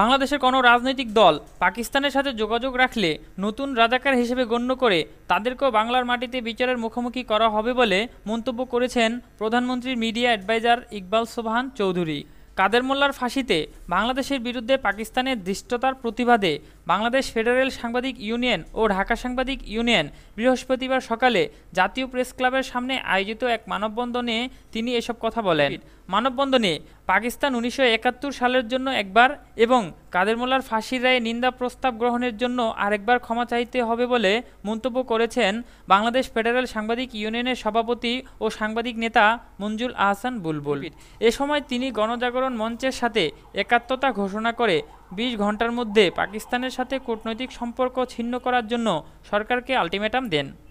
বাংলাদেশের কোনো রাজনৈতিক দল পাকিস্তানের সাথে যোগাযোগ রাখলে নতুন রাজাকার হিসেবে গণ্য করে তাদেরকেও বাংলার মাটিতে বিচারের মুখোমুখি করা হবে বলে মন্তব্য করেছেন প্রধানমন্ত্রীর মিডিয়া অ্যাডভাইজার ইকবাল সোবহান চৌধুরী কাদের মোল্লার ফাঁসিতে বাংলাদেশের বিরুদ্ধে পাকিস্তানের দৃষ্টতার প্রতিবাদে বাংলাদেশ ফেডারেল সাংবাদিক ইউনিয়ন ও ঢাকা সাংবাদিক ইউনিয়ন বৃহস্পতিবার সকালে জাতীয় প্রেস ক্লাবের সামনে আয়োজিত এক মানববন্ধনে তিনি এসব কথা বলেন মানববন্ধনে পাকিস্তান উনিশশো সালের জন্য একবার এবং কাদের মোল্লার ফাঁসির রায়ে নিন্দা প্রস্তাব গ্রহণের জন্য আরেকবার ক্ষমা চাইতে হবে বলে মন্তব্য করেছেন বাংলাদেশ ফেডারেল সাংবাদিক ইউনিয়নের সভাপতি ও সাংবাদিক নেতা মঞ্জুল আহসান বুলবুল এ সময় তিনি গণজাগরণ মঞ্চের সাথে একাত্মতা ঘোষণা করে ২০ ঘন্টার মধ্যে পাকিস্তানের সাথে কূটনৈতিক সম্পর্ক ছিন্ন করার জন্য সরকারকে আলটিমেটাম দেন